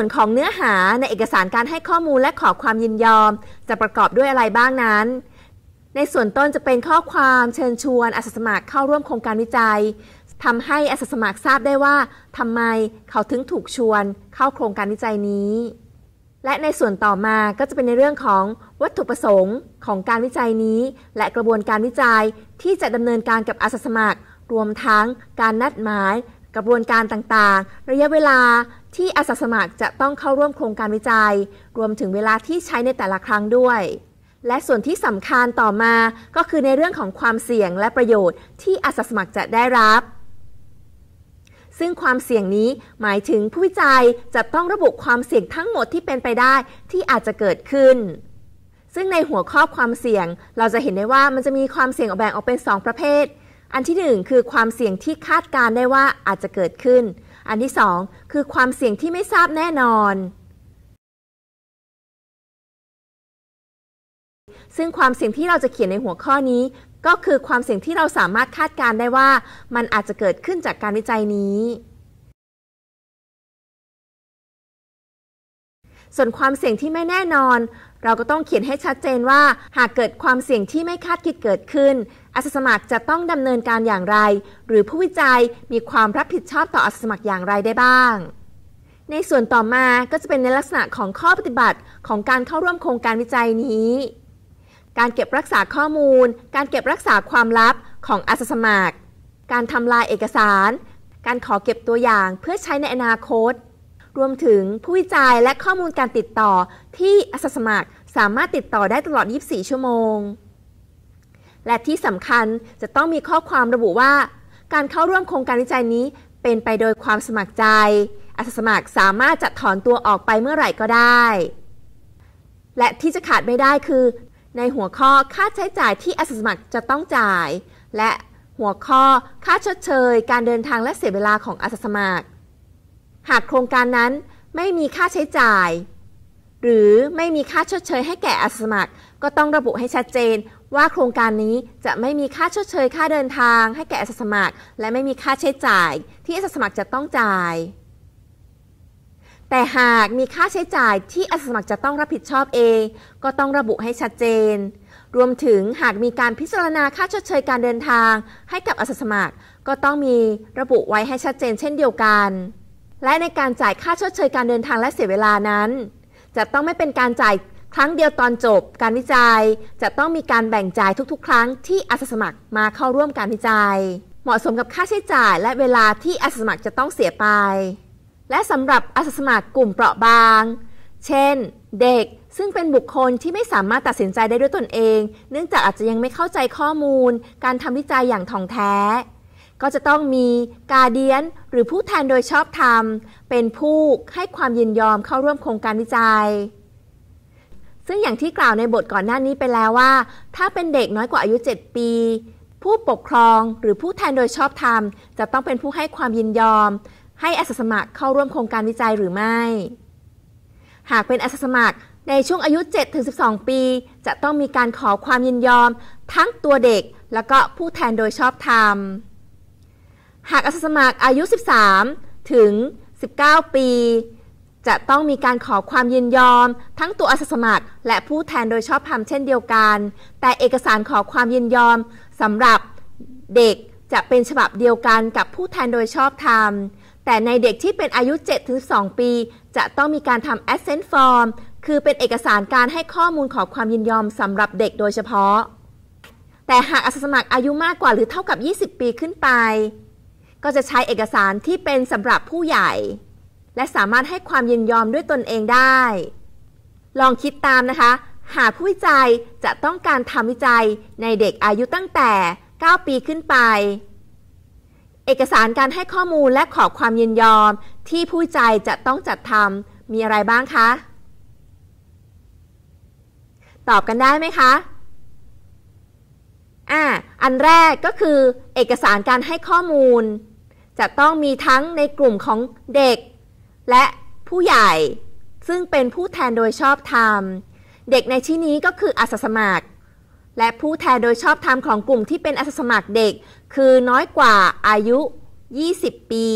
ส่วนของเนื้อหาในเอกสารการให้ข้อมูลและขอความยินยอม จะประกอบด้วยอะไรบ้างนั้น ในส่วนต้นจะเป็นข้อความเชิญชวนอาสาสมัครเข้าร่วมโครงการวิจัยทำให้อาสาสมัครทราบได้ว่าทำไมเขาถึงถูกชวน เข้าโครงการวิจัยนี้ และในส่วนต่อมาก็จะเป็นในเรื่องของวัตถุประสงค์ของการวิจัยนี้และกระบวนการวิจัย ที่จะดำเนินการกับอาสาสมัคร รวมทั้ง การนัดหมาย กระบวนการต่างๆ ระยะเวลาที่อาสาสมัครจะต้องเข้าร่วมโครงการวิจัย รวมถึงเวลาที่ใช้ในแต่ละครั้งด้วย และส่วนที่สำคัญต่อมาก็คือในเรื่องของความเสี่ยงและประโยชน์ ที่อาสาสมัครจะได้รับ ซึ่งความเสี่ยงนี้หมายถึงผู้วิจัยจะต้องระบุความเสี่ยงทั้งหมดที่เป็นไปได้ที่อาจจะเกิดขึ้น ซึ่งในหัวข้อความเสี่ยงเราจะเห็นได้ว่ามันจะมีความเสี่ยงออกแบ่งออกเป็น 2 ประเภท อันที่ 1 คือความเสี่ยงที่คาดการได้ว่าอาจจะเกิดขึ้นอันที่ 2 คือความเสี่ยงที่ไม่ทราบแน่นอน ซึ่งความเสี่ยงที่เราจะเขียนในหัวข้อนี้ ก็คือความเสี่ยงที่เราสามารถคาดการได้ว่ามันอาจจะเกิดขึ้นจากการวิจัยนี้ ส่วนความเสี่ยงที่ไม่แน่นอน เราก็ต้องเขียนให้ชัดเจนว่าหากเกิดความเสี่ยงที่ไม่คาดคิดเกิดขึ้นอาสาสมัครจะต้องดำเนินการอย่างไร หรือผู้วิจัยมีความรับผิดชอบต่อ อาสาสมัครอย่างไรได้บ้าง ในส่วนต่อมาก็จะเป็นในลักษณะของข้อปฏิบัติของการเข้าร่วมโครง การวิจัยนี้ การเก็บรักษาข้อมูล การเก็บรักษาความลับของอาสาสมัคร การทำลายเอกสาร การขอเก็บตัวอย่างเพื่อใช้ในอนาคต รวมถึงผู้วิจัยและข้อมูลการติดต่อที่อาสาสมัครสามารถติดต่อได้ตลอด 24 ชั่วโมงและที่สำคัญจะต้องมีข้อความระบุว่า การเข้าร่วมโครงการวิจัยนี้เป็นไปโดยความสมัครใจอาสาสมัครสามารถจะถอนตัวออกไปเมื่อไหร่ก็ได้ และที่จะขาดไม่ได้คือ ในหัวข้อค่าใช้จ่ายที่อาสาสมัครจะต้องจ่าย และหัวข้อค่าชดเชย การเดินทางและเสียเวลาของอาสาสมัคร หากโครงการนั้นไม่มีค่าใช้จ่าย หรือไม่มีค่าชดเชยให้แก่อาสาสมัคร ก็ต้องระบุให้ชัดเจนว่าโครงการนี้จะไม่มีค่าชดเชย ค่าเดินทางให้แก่อาสาสมัคร และไม่มีค่าใช้จ่ายที่อาสาสมัครจะต้องจ่าย แต่หากมีค่าใช้จ่ายที่อาสาสมัครจะต้องรับผิดชอบเองก็ต้องระบุให้ชัดเจน รวมถึงหากมีการพิจารณาค่าชดเชยการเดินทางให้กับอาสาสมัคร ก็ต้องมีระบุไว้ให้ชัดเจนเช่นเดียวกัน และในการจ่ายค่าชดเชยการเดินทางและเสียเวลานั้น จะต้องไม่เป็นการจ่ายครั้งเดียวตอนจบการวิจัยจะต้องมีการแบ่งจ่ายทุกๆ ครั้งที่อาสาสมัครมาเข้าร่วมการวิจัย เหมาะสมกับค่าใช้จ่ายและเวลาที่อาสาสมัครจะต้องเสียไป และสำหรับอาสาสมัครกลุ่มเปราะบาง เช่น เด็กซึ่งเป็นบุคคลที่ไม่สามารถตัดสินใจได้ด้วยตนเอง เนื่องจากอาจจะยังไม่เข้าใจข้อมูล การทำวิจัยอย่างถ่องแท้ ก็จะต้องมีกาเดียน หรือผู้แทนโดยชอบธรรมเป็นผู้ให้ความยินยอมเข้าร่วมโครงการวิจัยซึ่งอย่างที่กล่าวในบทก่อนหน้านี้ไปแล้วว่า ถ้าเป็นเด็กน้อยกว่าอายุ 7 ปี ผู้ปกครองหรือผู้แทนโดยชอบธรรม จะต้องเป็นผู้ให้ความยินยอม ให้อาสาสมัครเข้าร่วมโครงการวิจัยหรือไม่ หากเป็นอาสาสมัครในช่วงอายุ 7-12 ปี จะต้องมีการขอความยินยอมทั้งตัวเด็ก และก็ผู้แทนโดยชอบธรรมหากอาสาสมัครอายุ 13 ถึง 19 ปีจะต้องมีการขอความยินยอมทั้งตัวอาสาสมัคร และผู้แทนโดยชอบธรรมเช่นเดียวกัน แต่เอกสารขอความยินยอม สำหรับเด็กจะเป็นฉบับเดียวกันกับผู้แทนโดยชอบธรรมแต่ในเด็กที่เป็นอายุ 7 2 ปี จะต้องมีการทำ Assent Form คือเป็นเอกสารการให้ข้อมูลขอความยินยอมสำหรับเด็กโดยเฉพาะ แต่หากอาสาสมัครอายุมากกว่าหรือเท่ากับ 20 ปีขึ้นไป ก็จะใช้เอกสารที่เป็นสำหรับผู้ใหญ่และสามารถให้ความยินยอมด้วยตนเองได้ ลองคิดตามนะคะ หากผู้วิจัยจะต้องการทำวิจัยในเด็กอายุตั้งแต่ 9 ปีขึ้นไป เอกสารการให้ข้อมูลและขอความยินยอมที่ผู้วิจัยจะต้องจัดทำมีอะไรบ้างคะ ตอบกันได้ไหมคะ อ่า อันแรกก็คือเอกสารการให้ข้อมูล จะต้องมีทั้งในกลุ่มของเด็กและผู้ใหญ่ซึ่งเป็นผู้แทนโดยชอบธรรม เด็กในที่นี้ก็คืออาสาสมัคร และผู้แทนโดยชอบธรรม ของกลุ่มที่เป็นอาสาสมัครเด็กคือน้อยกว่าอายุ 20 ปี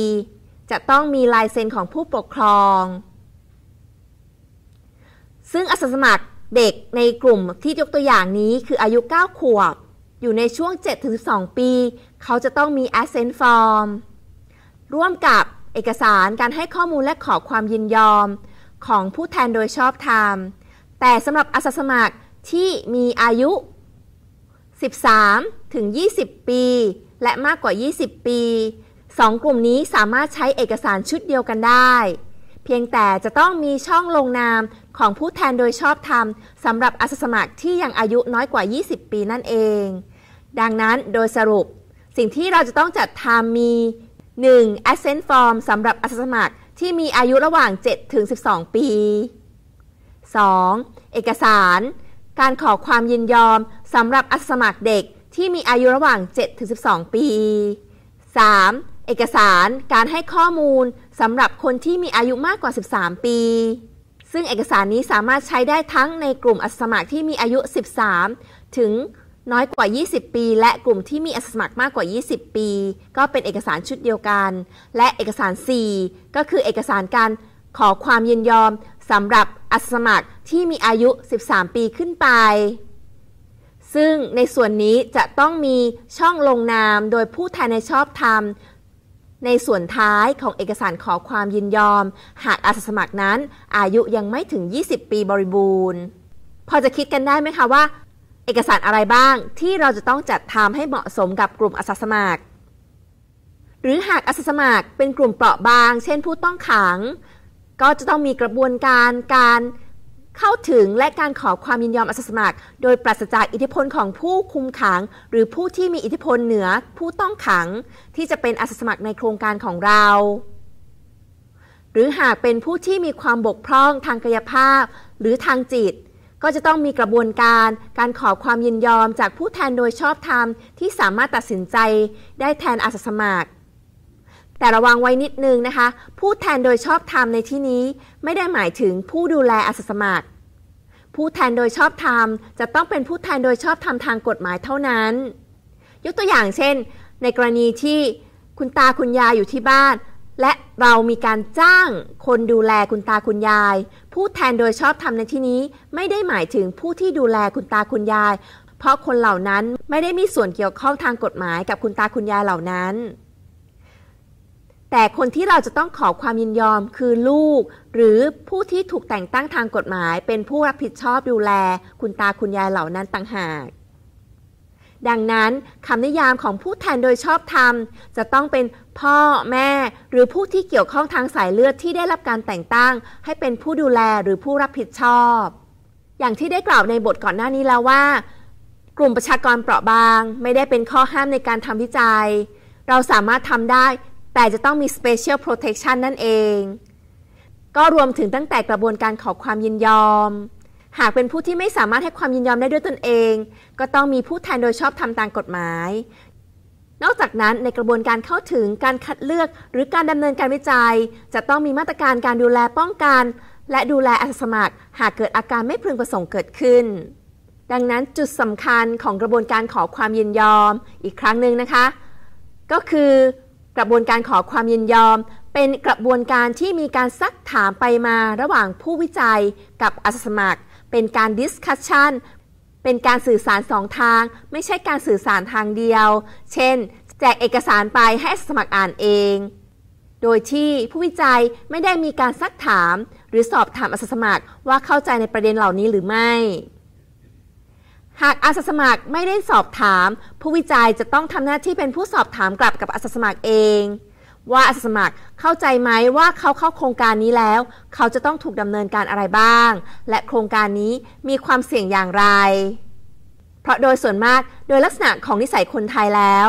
จะต้องมีลายเซ็นของผู้ปกครอง ซึ่งอาสาสมัครเด็กในกลุ่มที่ยกตัวอย่างนี้คืออายุ9ขวบ อยู่ในช่วง 7-12ปี เขาจะต้องมีอเซนต์ฟอร์มร่วมกับเอกสารการให้ข้อมูลและขอความยินยอม ของผู้แทนโดยชอบธรรม แต่สำหรับอาสาสมัครที่มีอายุ 13 ถึง 20 ปีและมากกว่า 20 ปี 2 กลุ่มนี้สามารถใช้เอกสารชุดเดียวกันได้ เพียงแต่จะต้องมีช่องลงนามของผู้แทนโดยชอบธรรมสำหรับอาสาสมัครที่ยังอายุน้อยกว่า 20 ปีนั่นเอง ดังนั้นโดยสรุป สิ่งที่เราจะต้องจัดทำมี 1. a s s e n t Form สำหรับอาสาสมัครที่มีอายุระหว่าง7ถึง12 ปี 2. เอกสาร การขอความยินยอม สำหรับอาสาสมัครเด็กที่มีอายุระหว่าง7ถึง12 ปี 3. เอกสารการให้ข้อมูลสำหรับคนที่มีอายุมากกว่า 13 ปี ซึ่งเอกสารนี้สามารถใช้ได้ทั้งในกลุ่มอาสาสมัครที่มีอายุ 13 ถึงน้อยกว่า 20 ปี และกลุ่มที่มีอาสาสมัครมากกว่า 20 ปี ก็เป็นเอกสารชุดเดียวกัน และเอกสาร 4 ก็คือเอกสารการขอความยินยอมสำหรับอาสาสมัครที่มีอายุ 13 ปีขึ้นไป ซึ่งในส่วนนี้จะต้องมีช่องลงนามโดยผู้แทนในชอบธรรม ในส่วนท้ายของเอกสารขอความยินยอม หากอาสาสมัครนั้นอายุยังไม่ถึง 20 ปีบริบูรณ์ พอจะคิดกันได้ไหมคะว่าเอกสารอะไรบ้างที่เราจะต้องจัดทำให้เหมาะสมกับกลุ่มอาสาสมัคร หรือหากอาสาสมัครเป็นกลุ่มเปราะบาง เช่น ผู้ต้องขัง ก็จะต้องมีกระบวนการการเข้าถึงและการขอความยินยอมอาสาสมัคร โดยปราศจากอิทธิพลของผู้คุมขัง หรือผู้ที่มีอิทธิพลเหนือผู้ต้องขังที่จะเป็นอาสาสมัครในโครงการของเรา หรือหากเป็นผู้ที่มีความบกพร่องทางกายภาพหรือทางจิตก็จะต้องมีกระบวนการการขอความยินยอมจากผู้แทนโดยชอบธรรมที่สามารถตัดสินใจได้แทนอาสาสมัคร แต่ระวังไว้นิดนึงนะคะ ผู้แทนโดยชอบธรรมในที่นี้ไม่ได้หมายถึงผู้ดูแลอาสาสมัคร ผู้แทนโดยชอบธรรม จะต้องเป็นผู้แทนโดยชอบธรรมทางกฎหมายเท่านั้น ยกตัวอย่างเช่นในกรณีที่คุณตาคุณยายอยู่ที่บ้านและเรามีการจ้างคนดูแลคุณตาคุณยาย ผู้แทนโดยชอบธรรมในที่นี้ ไม่ได้หมายถึงผู้ที่ดูแลคุณตาคุณยาย เพราะคนเหล่านั้นไม่ได้มีส่วนเกี่ยวข้องทางกฎหมายกับคุณตาคุณยายเหล่านั้น แต่คนที่เราจะต้องขอความยินยอมคือลูก หรือผู้ที่ถูกแต่งตั้งทางกฎหมาย เป็นผู้รับผิดชอบดูแลคุณตาคุณยายเหล่านั้นต่างหากดังนั้นคำนิยามของผู้แทนโดยชอบธรรม จะต้องเป็นพ่อแม่ หรือผู้ที่เกี่ยวข้องทางสายเลือดที่ได้รับการแต่งตั้ง ให้เป็นผู้ดูแลหรือผู้รับผิดชอบ อย่างที่ได้กล่าวในบทก่อนหน้านี้แล้วว่า กลุ่มประชากรเปราะบางไม่ได้เป็นข้อห้ามในการทำวิจัย เราสามารถทำได้แต่จะต้องมี special protection นั่นเอง ก็รวมถึงตั้งแต่กระบวนการขอความยินยอมหากเป็นผู้ที่ไม่สามารถให้ความยินยอมได้ด้วยตนเอง ก็ต้องมีผู้แทนโดยชอบทำตามกฎหมาย นอกจากนั้นในกระบวนการเข้าถึงการคัดเลือกหรือการดำเนินการวิจัย จะต้องมีมาตรการการดูแลป้องกัน และดูแลอาสาสมัคร หากเกิดอาการไม่พึงประสงค์เกิดขึ้น ดังนั้นจุดสำคัญของกระบวนการขอความยินยอมอีกครั้งหนึ่งนะคะ ก็คือกระบวนการขอความยินยอมเป็นกระบวนการที่มีการซักถามไปมาระหว่างผู้วิจัยกับอาสาสมัครเป็นการดิสคัชชัน เป็นการสื่อสารสองทาง ไม่ใช่การสื่อสารทางเดียว เช่นแจกเอกสารไปให้สมัครอ่านเอง โดยที่ผู้วิจัยไม่ได้มีการซักถาม หรือสอบถามอาสาสมัครว่าเข้าใจในประเด็นเหล่านี้หรือไม่ หากอาสาสมัครไม่ได้สอบถาม ผู้วิจัยจะต้องทำหน้าที่เป็นผู้สอบถามกลับกับอาสาสมัครเองว่าอาสาสมัครเข้าใจไหมว่าเขาเข้าโครงการนี้แล้ว เขาจะต้องถูกดำเนินการอะไรบ้าง และโครงการนี้มีความเสี่ยงอย่างไร เพราะโดยส่วนมากโดยลักษณะของนิสัยคนไทยแล้ว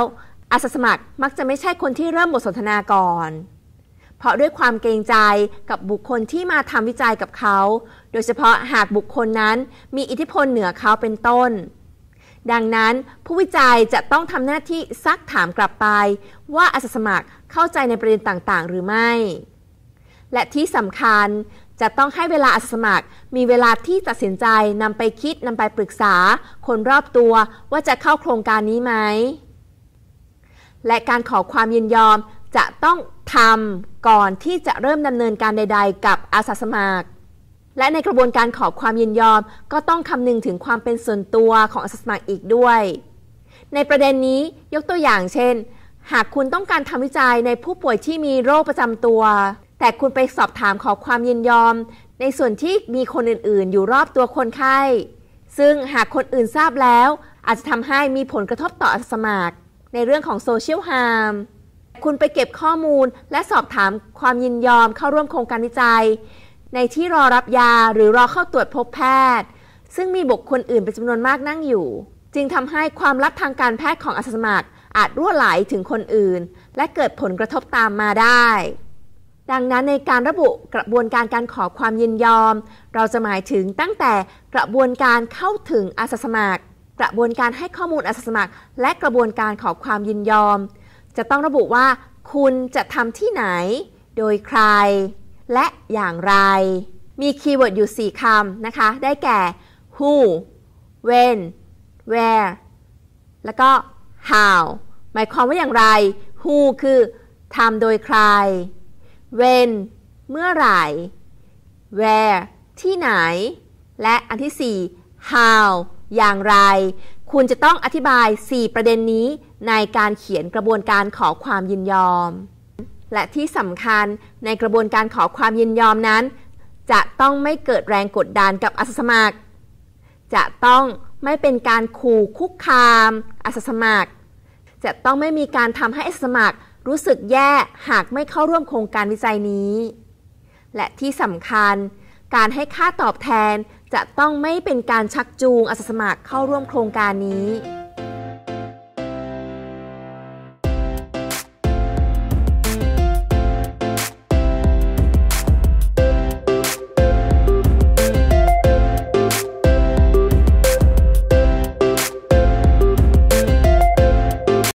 อาสาสมัครมักจะไม่ใช่คนที่เริ่มบทสนทนาก่อนเพราะด้วยความเกรงใจกับบุคคลที่มาทำวิจัยกับเขา โดยเฉพาะหากบุคคลนั้นมีอิทธิพลเหนือเขาเป็นต้น ดังนั้นผู้วิจัยจะต้องทำหน้าที่ซักถามกลับไป ว่าอาสาสมัครเข้าใจในประเด็นต่างๆ หรือไม่ และที่สำคัญจะต้องให้เวลาอาสมัครมีเวลาที่ตัดสินใจนำไปคิดนำไปปรึกษาคนรอบตัวว่าจะเข้าโครงการนี้ไหม และการขอความยินยอมจะต้องทำก่อนที่จะเริ่มดำเนินการใด ๆ กับอาสาสมัคร และในกระบวนการขอความยินยอมก็ต้องคำนึงถึงความเป็นส่วนตัวของอาสาสมัครอีกด้วย ในประเด็นนี้ยกตัวอย่าง เช่นหากคุณต้องการทำวิจัยในผู้ป่วยที่มีโรคประจำตัว แต่คุณไปสอบถามขอความยินยอม ในส่วนที่มีคนอื่นๆ อยู่รอบตัวคนไข้ ซึ่งหากคนอื่นทราบแล้ว อาจจะทำให้มีผลกระทบต่อสมัคร ในเรื่องของโซเชียลฮาร์มคุณไปเก็บข้อมูลและสอบถามความยินยอมเข้าร่วมโครงการวิจัย ในที่รอรับยาหรือรอเข้าตรวจพบแพทย์ ซึ่งมีบุคคลอื่นเป็นจำนวนมากนั่งอยู่ จึงทำให้ความลับทางการแพทย์ของอาสาสมัครอาจรั่วไหลถึงคนอื่น และเกิดผลกระทบตามมาได้ ดังนั้นในการระบุกระบวนการการขอความยินยอม เราจะหมายถึงตั้งแต่กระบวนการเข้าถึงอาสาสมัคร กระบวนการให้ข้อมูลอาสาสมัคร และกระบวนการขอความยินยอม จะต้องระบุว่า คุณจะทำที่ไหน โดยใคร และอย่างไรมีคีย์เวิร์ดอยู่ 4คำนะคะ ได้แก่ who when where แล้วก็ how หมายความว่าอย่างไร who คือทำโดยใคร when เมื่อไหร่ where ที่ไหน และอันที่ 4 how อย่างไร คุณจะต้องอธิบาย 4 ประเด็นนี้ในการเขียนกระบวนการขอความยินยอม และที่สำคัญในกระบวนการขอความยินยอมนั้น จะต้องไม่เกิดแรงกดดันกับอาสาสมัคร จะต้องไม่เป็นการขู่คุกคามอาสาสมัคร จะต้องไม่มีการทำให้อาสาสมัครรู้สึกแย่หากไม่เข้าร่วมโครงการวิจัยนี้ และที่สำคัญ การให้ค่าตอบแทนจะต้องไม่เป็นการชักจูงอาสาสมัครเข้าร่วมโครงการนี้